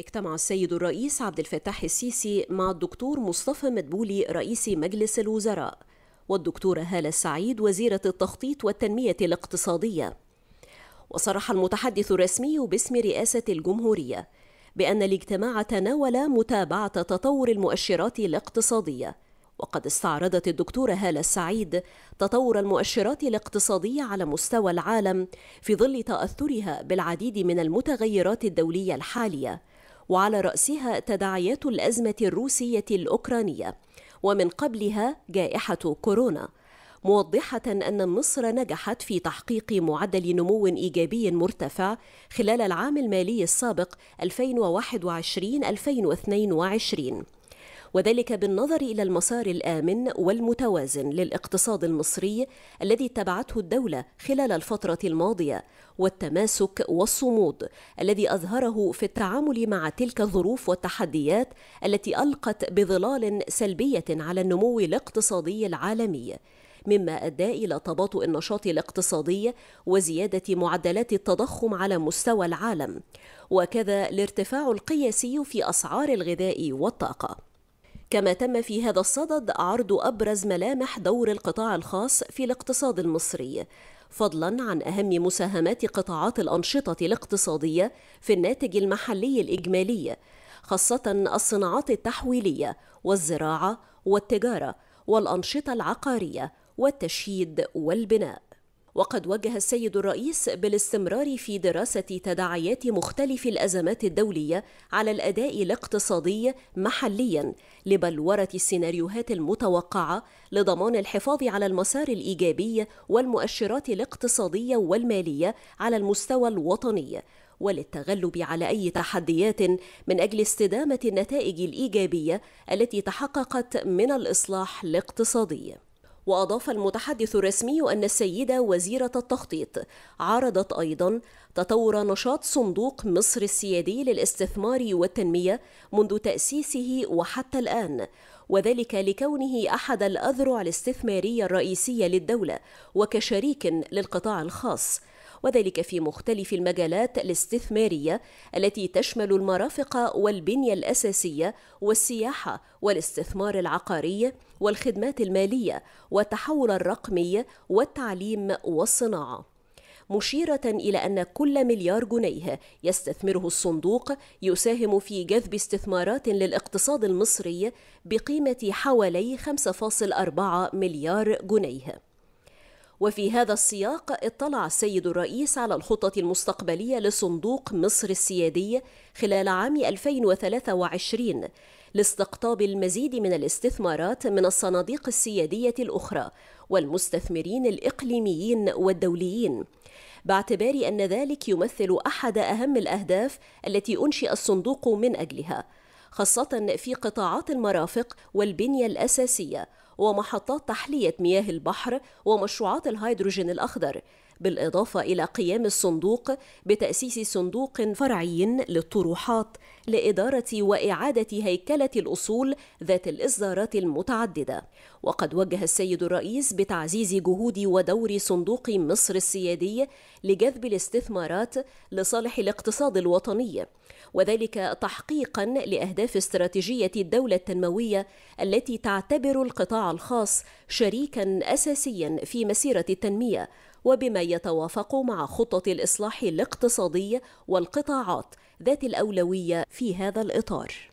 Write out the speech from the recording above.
اجتمع السيد الرئيس عبد الفتاح السيسي مع الدكتور مصطفى مدبولي رئيس مجلس الوزراء والدكتورة هالة السعيد وزيرة التخطيط والتنمية الاقتصادية وصرح المتحدث الرسمي باسم رئاسة الجمهورية بأن الاجتماع تناول متابعة تطور المؤشرات الاقتصادية وقد استعرضت الدكتورة هالة السعيد تطور المؤشرات الاقتصادية على مستوى العالم في ظل تأثرها بالعديد من المتغيرات الدولية الحالية وعلى رأسها تداعيات الأزمة الروسية الأوكرانية ومن قبلها جائحة كورونا موضحة أن مصر نجحت في تحقيق معدل نمو إيجابي مرتفع خلال العام المالي السابق 2021-2022 وذلك بالنظر إلى المسار الآمن والمتوازن للاقتصاد المصري الذي اتبعته الدولة خلال الفترة الماضية والتماسك والصمود الذي أظهره في التعامل مع تلك الظروف والتحديات التي ألقت بظلال سلبية على النمو الاقتصادي العالمي مما ادى الى تباطؤ النشاط الاقتصادي وزياده معدلات التضخم على مستوى العالم وكذا الارتفاع القياسي في اسعار الغذاء والطاقه كما تم في هذا الصدد عرض أبرز ملامح دور القطاع الخاص في الاقتصاد المصري فضلا عن أهم مساهمات قطاعات الأنشطة الاقتصادية في الناتج المحلي الإجمالي خاصة الصناعات التحويلية والزراعة والتجارة والأنشطة العقارية والتشييد والبناء وقد وجه السيد الرئيس بالاستمرار في دراسة تداعيات مختلف الأزمات الدولية على الأداء الاقتصادي محليا لبلورة السيناريوهات المتوقعة لضمان الحفاظ على المسار الإيجابي والمؤشرات الاقتصادية والمالية على المستوى الوطني وللتغلب على اي تحديات من اجل استدامه النتائج الايجابيه التي تحققت من الاصلاح الاقتصادي وأضاف المتحدث الرسمي أن السيدة وزيرة التخطيط عرضت أيضا تطور نشاط صندوق مصر السيادي للاستثمار والتنمية منذ تأسيسه وحتى الآن وذلك لكونه أحد الأذرع الاستثمارية الرئيسية للدولة وكشريك للقطاع الخاص وذلك في مختلف المجالات الاستثمارية التي تشمل المرافق والبنية الأساسية والسياحة والاستثمار العقاري والخدمات المالية والتحول الرقمي والتعليم والصناعة مشيرة إلى أن كل مليار جنيه يستثمره الصندوق يساهم في جذب استثمارات للاقتصاد المصري بقيمة حوالي 5.4 مليار جنيه. وفي هذا السياق اطلع السيد الرئيس على الخطط المستقبلية لصندوق مصر السيادي خلال عام 2023 لاستقطاب المزيد من الاستثمارات من الصناديق السيادية الأخرى والمستثمرين الإقليميين والدوليين باعتبار أن ذلك يمثل أحد أهم الأهداف التي أنشئ الصندوق من أجلها خاصة في قطاعات المرافق والبنية الأساسية ومحطات تحلية مياه البحر ومشروعات الهيدروجين الأخضر بالإضافة إلى قيام الصندوق بتأسيس صندوق فرعي للطروحات لإدارة وإعادة هيكلة الأصول ذات الإصدارات المتعددة وقد وجه السيد الرئيس بتعزيز جهود ودور صندوق مصر السيادي لجذب الاستثمارات لصالح الاقتصاد الوطني وذلك تحقيقا لأهداف استراتيجية الدولة التنموية التي تعتبر القطاع الخاص شريكا أساسيا في مسيرة التنمية وبما يتوافق مع خطة الإصلاح الاقتصادي والقطاعات ذات الأولوية في هذا الإطار